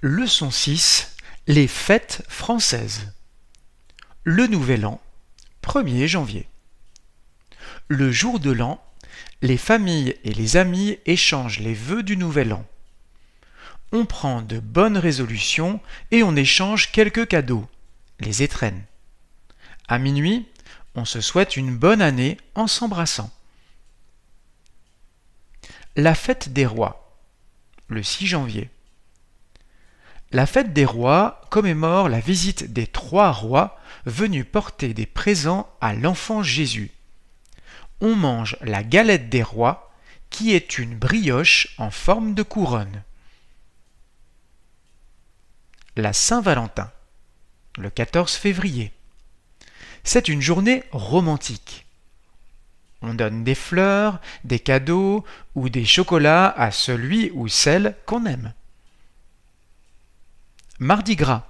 Leçon 6 Les fêtes françaises. Le Nouvel An, 1er janvier. Le jour de l'an, les familles et les amis échangent les vœux du Nouvel An. On prend de bonnes résolutions et on échange quelques cadeaux, les étrennes. À minuit, on se souhaite une bonne année en s'embrassant. La fête des rois, le 6 janvier. La fête des rois commémore la visite des trois rois venus porter des présents à l'enfant Jésus. On mange la galette des rois, qui est une brioche en forme de couronne. La Saint-Valentin, le 14 février. C'est une journée romantique. On donne des fleurs, des cadeaux ou des chocolats à celui ou celle qu'on aime. Mardi gras,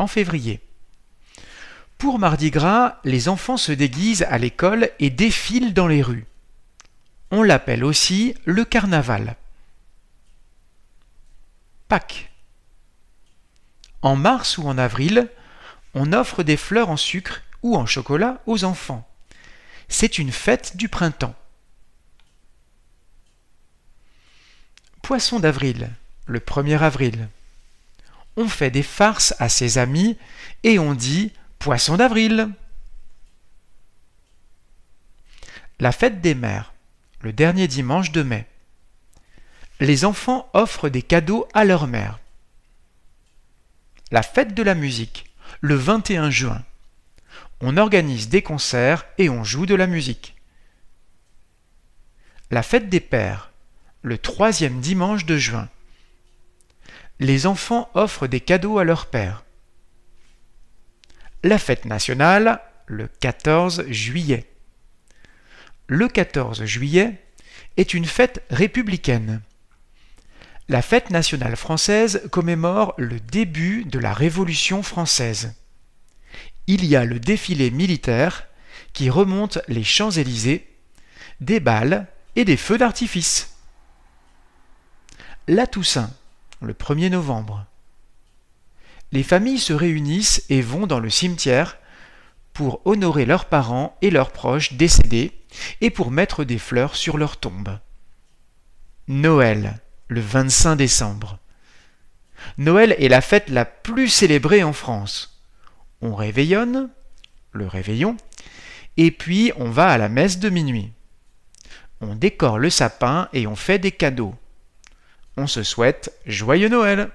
en février. Pour Mardi gras, les enfants se déguisent à l'école et défilent dans les rues. On l'appelle aussi le carnaval. Pâques. En mars ou en avril, on offre des fleurs en sucre ou en chocolat aux enfants. C'est une fête du printemps. Poisson d'avril, le 1er avril on fait des farces à ses amis et on dit Poisson d'avril. La fête des mères, le dernier dimanche de mai. Les enfants offrent des cadeaux à leur mère. La fête de la musique, le 21 juin. On organise des concerts et on joue de la musique. La fête des pères, le troisième dimanche de juin les enfants offrent des cadeaux à leur père. La fête nationale, le 14 juillet. Le 14 juillet est une fête républicaine. La fête nationale française commémore le début de la Révolution française. Il y a le défilé militaire qui remonte les Champs-Élysées, des balles et des feux d'artifice. La Toussaint le 1er novembre. Les familles se réunissent et vont dans le cimetière pour honorer leurs parents et leurs proches décédés et pour mettre des fleurs sur leur tombe. Noël, le 25 décembre. Noël est la fête la plus célébrée en France. On réveillonne, le réveillon, et puis on va à la messe de minuit. On décore le sapin et on fait des cadeaux. On se souhaite joyeux Noël